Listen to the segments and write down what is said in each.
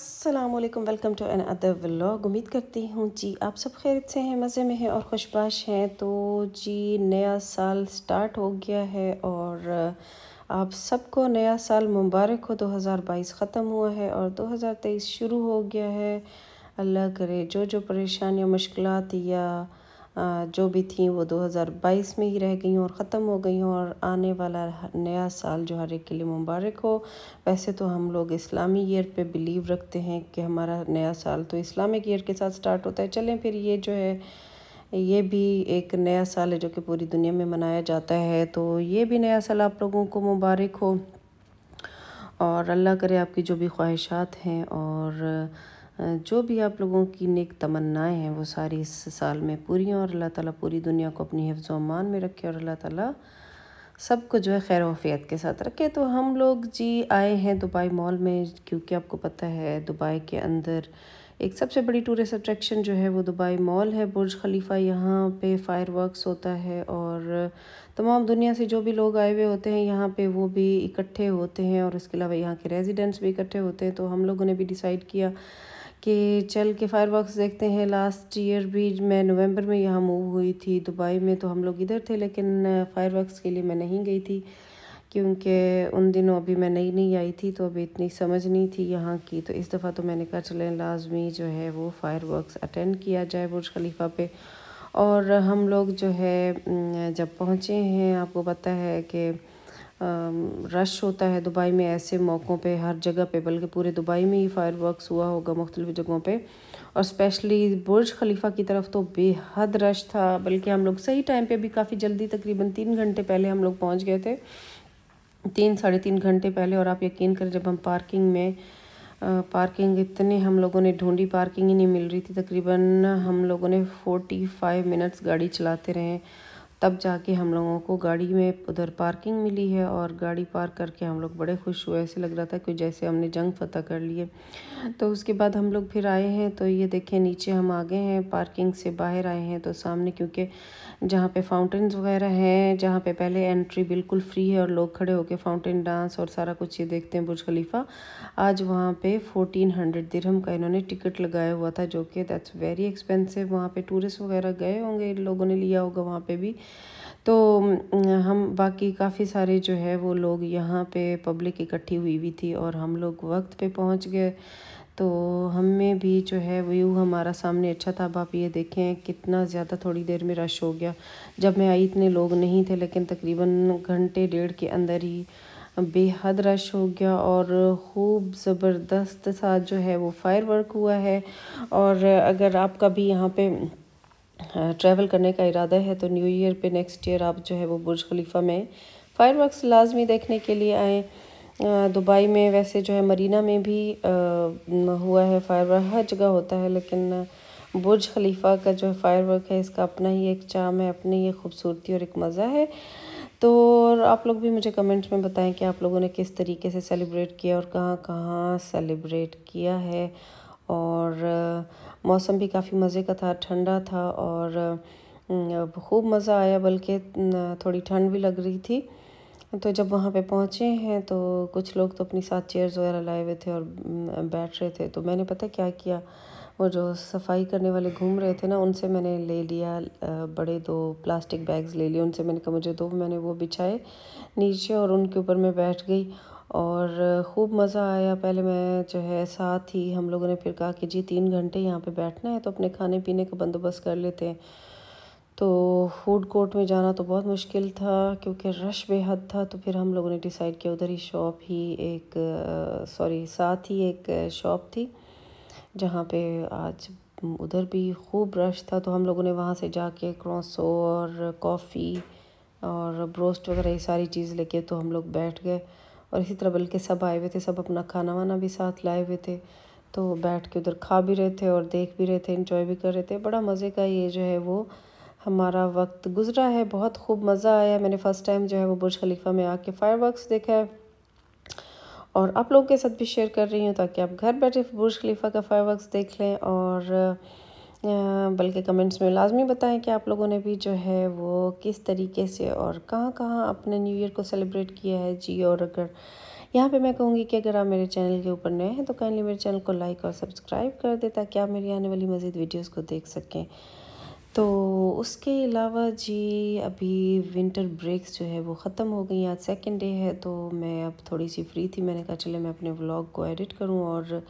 अस्सलाम वालेकुम welcome to another vlog उम्मीद करती हूँ जी आप सब खैर से हैं मज़े में हैं और खुशबाश हैं तो जी नया साल स्टार्ट हो गया है और आप सबको नया साल मुबारक हो 2022 ख़त्म हुआ है और 2023 शुरू हो गया है अल्लाह करे जो जो परेशानियाँ मुश्किल या जो भी थी वो 2022 में ही रह गई और ख़त्म हो गई हूँ और आने वाला नया साल जो हर एक के लिए मुबारक हो वैसे तो हम लोग इस्लामी ईयर पे बिलीव रखते हैं कि हमारा नया साल तो इस्लामिक ईयर के साथ स्टार्ट होता है चलें फिर ये जो है ये भी एक नया साल है जो कि पूरी दुनिया में मनाया जाता है तो ये भी नया साल आप लोगों को मुबारक हो और अल्लाह करे आपकी जो भी ख्वाहिशात हैं और जो भी आप लोगों की नेक तमन्नाएं हैं वो सारी इस साल में पूरी हों और अल्लाह ताला पूरी दुनिया को अपनी हिफ्ज़ अमान में रखे और अल्लाह ताला सबको जो है खैर वफ़ियत के साथ रखे तो हम लोग जी आए हैं दुबई मॉल में क्योंकि आपको पता है दुबई के अंदर एक सबसे बड़ी टूरिस्ट अट्रैक्शन जो है वो दुबई मॉल है बुर्ज खलीफा यहाँ पे फायर वर्कस होता है और तमाम दुनिया से जो भी लोग आए हुए होते हैं यहाँ पे वो भी इकट्ठे होते हैं और इसके अलावा यहाँ के रेजिडेंट्स भी इकट्ठे होते हैं तो हम लोगों ने भी डिसाइड किया कि चल के फायर वर्कस देखते हैं लास्ट ईयर भी मैं नवंबर में यहाँ मूव हुई थी दुबई में तो हम लोग इधर थे लेकिन फायर वर्कस के लिए मैं नहीं गई थी क्योंकि उन दिनों अभी मैं नई नई आई थी तो अभी इतनी समझ नहीं थी यहाँ की तो इस दफ़ा तो मैंने कहा चलें लाजमी जो है वो फायर वर्कस अटेंड किया जाए बुर्ज खलीफा पे और हम लोग जो है जब पहुँचे हैं आपको पता है कि रश होता है दुबई में ऐसे मौक़ों पे हर जगह पे बल्कि पूरे दुबई में ही फायर वर्कस हुआ होगा मुख्तलिफ़ जगहों पे और स्पेशली बुर्ज खलीफा की तरफ तो बेहद रश था बल्कि हम लोग सही टाइम पे भी काफ़ी जल्दी तकरीबन तीन घंटे पहले हम लोग पहुंच गए थे तीन साढ़े तीन घंटे पहले और आप यकीन करें जब हम पार्किंग में पार्किंग इतने हम लोगों ने ढूँढी पार्किंग ही नहीं मिल रही थी तकरीबन हम लोगों ने फोर्टी फाइव मिनट्स गाड़ी चलाते रहे तब जाके हम लोगों को गाड़ी में उधर पार्किंग मिली है और गाड़ी पार्क करके हम लोग बड़े खुश हुए ऐसे लग रहा था कि जैसे हमने जंग फतह कर लिए तो उसके बाद हम लोग फिर आए हैं तो ये देखें नीचे हम आ गए हैं पार्किंग से बाहर आए हैं तो सामने क्योंकि जहाँ पे फाउंटेन वगैरह हैं जहाँ पे पहले एंट्री बिल्कुल फ्री है और लोग खड़े होकर फाउंटेन डांस और सारा कुछ ये देखते हैं बुर्ज खलीफा आज वहाँ पे फोर्टीन हंड्रेड दिरहम का इन्होंने टिकट लगाया हुआ था जो कि दैट्स वेरी एक्सपेंसिव वहाँ पे टूरिस्ट वगैरह गए होंगे लोगों ने लिया होगा वहाँ पे भी तो हम बाकी काफ़ी सारे जो है वो लोग यहाँ पे पब्लिक इकट्ठी हुई हुई थी और हम लोग वक्त पे पहुँच गए तो हमें भी जो है व्यू हमारा सामने अच्छा था अब आप ये देखें कितना ज़्यादा थोड़ी देर में रश हो गया जब मैं आई इतने लोग नहीं थे लेकिन तकरीबन घंटे डेढ़ के अंदर ही बेहद रश हो गया और ख़ूब ज़बरदस्त साथ जो है वो फायर वर्क हुआ है और अगर आपका भी यहाँ पे ट्रैवल करने का इरादा है तो न्यू ईयर पे नेक्स्ट ईयर आप जो है वो बुर्ज खलीफा में फायर वर्कस लाजमी देखने के लिए आएँ दुबई में वैसे जो है मरीना में भी हुआ है फायर वर्क हर जगह होता है लेकिन बुर्ज खलीफा का जो फायर वर्क है इसका अपना ही एक चाम है अपनी ही खूबसूरती और एक मज़ा है तो और आप लोग भी मुझे कमेंट्स में बताएं कि आप लोगों ने किस तरीके से सेलिब्रेट किया और कहाँ कहाँ सेलिब्रेट किया है और मौसम भी काफ़ी मज़े का था ठंडा था और खूब मज़ा आया बल्कि थोड़ी ठंड भी लग रही थी तो जब वहाँ पे पहुँचे हैं तो कुछ लोग तो अपनी साथ चेयर्स वगैरह लाए हुए थे और बैठ रहे थे तो मैंने पता क्या किया वो जो सफाई करने वाले घूम रहे थे ना उनसे मैंने ले लिया बड़े दो प्लास्टिक बैग्स ले लिए उनसे मैंने कहा मुझे दो मैंने वो बिछाए नीचे और उनके ऊपर मैं बैठ गई और ख़ूब मज़ा आया पहले मैं जो है साथ ही हम लोगों ने फिर कहा कि जी तीन घंटे यहाँ पे बैठना है तो अपने खाने पीने का बंदोबस्त कर लेते हैं तो फूड कोर्ट में जाना तो बहुत मुश्किल था क्योंकि रश बेहद था तो फिर हम लोगों ने डिसाइड किया उधर ही शॉप ही एक सॉरी साथ ही एक शॉप थी जहाँ पे आज उधर भी खूब रश था तो हम लोगों ने वहाँ से जाके क्रॉसो और कॉफ़ी और ब्रोस्ट वगैरह ये सारी चीज़ लेके तो हम लोग बैठ गए और इसी तरह बल्कि सब आए हुए थे सब अपना खाना वाना भी साथ लाए हुए थे तो बैठ के उधर खा भी रहे थे और देख भी रहे थे इंजॉय भी कर रहे थे बड़ा मज़े का ये जो है वो हमारा वक्त गुजरा है बहुत खूब मज़ा आया मैंने फ़र्स्ट टाइम जो है वो बुर्ज खलीफा में आके वर्कस देखा है और आप लोगों के साथ भी शेयर कर रही हूँ ताकि आप घर बैठे बुर्ज खलीफा का वर्कस देख लें और बल्कि कमेंट्स में लाजमी बताएं कि आप लोगों ने भी जो है वो किस तरीके से और कहाँ कहाँ अपने न्यू ईयर को सेलिब्रेट किया है जी और अगर यहाँ पे मैं कहूँगी कि अगर आप मेरे चैनल के ऊपर नए हैं तो काइंडली मेरे चैनल को लाइक और सब्सक्राइब कर दें ताकि आप मेरी आने वाली मज़ीद वीडियोज़ को देख सकें तो उसके अलावा जी अभी विंटर ब्रेक्स जो है वो ख़त्म हो गई आज सेकेंड डे है तो मैं अब थोड़ी सी फ्री थी मैंने कहा चले मैं अपने व्लॉग को एडिट करूं और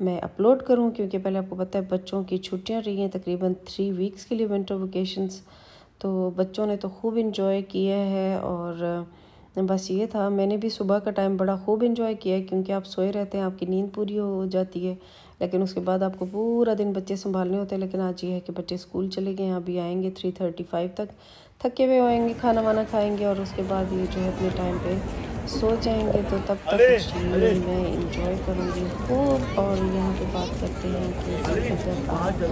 मैं अपलोड करूं क्योंकि पहले आपको पता है बच्चों की छुट्टियां रही हैं तकरीबन थ्री वीक्स के लिए विंटर वेकेशंस तो बच्चों ने तो खूब इन्जॉय किया है और बस ये था मैंने भी सुबह का टाइम बड़ा खूब इन्जॉय किया क्योंकि आप सोए रहते हैं आपकी नींद पूरी हो जाती है लेकिन उसके बाद आपको पूरा दिन बच्चे संभालने होते हैं लेकिन आज ये है कि बच्चे स्कूल चले गए हैं अभी आएंगे थ्री थर्टी फाइव तक थके हुए होएंगे खाना वाना खाएंगे और उसके बाद ये जो है अपने टाइम पे सो जाएंगे तो तब तक मैं इंजॉय करूँगी खूब और यहाँ पे बात करते हैं कि अगर आप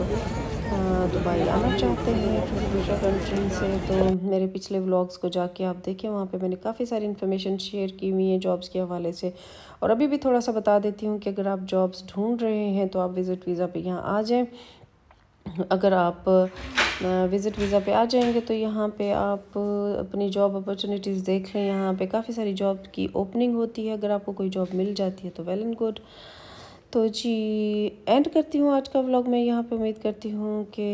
दुबई आना चाहते हैं किसी दूसरा कंट्री से तो मेरे पिछले व्लॉग्स को जाके आप देखें वहाँ पे मैंने काफ़ी सारी इन्फॉर्मेशन शेयर की हुई है जॉब्स के हवाले से और अभी भी थोड़ा सा बता देती हूँ कि अगर आप जॉब्स ढूंढ रहे हैं तो आप विज़िट वीज़ा पे यहाँ आ जाएँ अगर आप विज़िट वीज़ा पे आ जाएंगे तो यहाँ पे आप अपनी जॉब अपॉर्चुनिटीज़ देख लें यहाँ पे काफ़ी सारी जॉब की ओपनिंग होती है अगर आपको कोई जॉब मिल जाती है तो वेल एंड गुड तो जी एंड करती हूँ आज का व्लॉग मैं यहाँ पे उम्मीद करती हूँ कि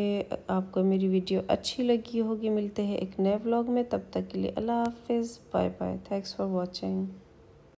आपको मेरी वीडियो अच्छी लगी होगी मिलते हैं एक नए व्लॉग में तब तक के लिए अल्लाह हाफिज़ bye bye thanks for watching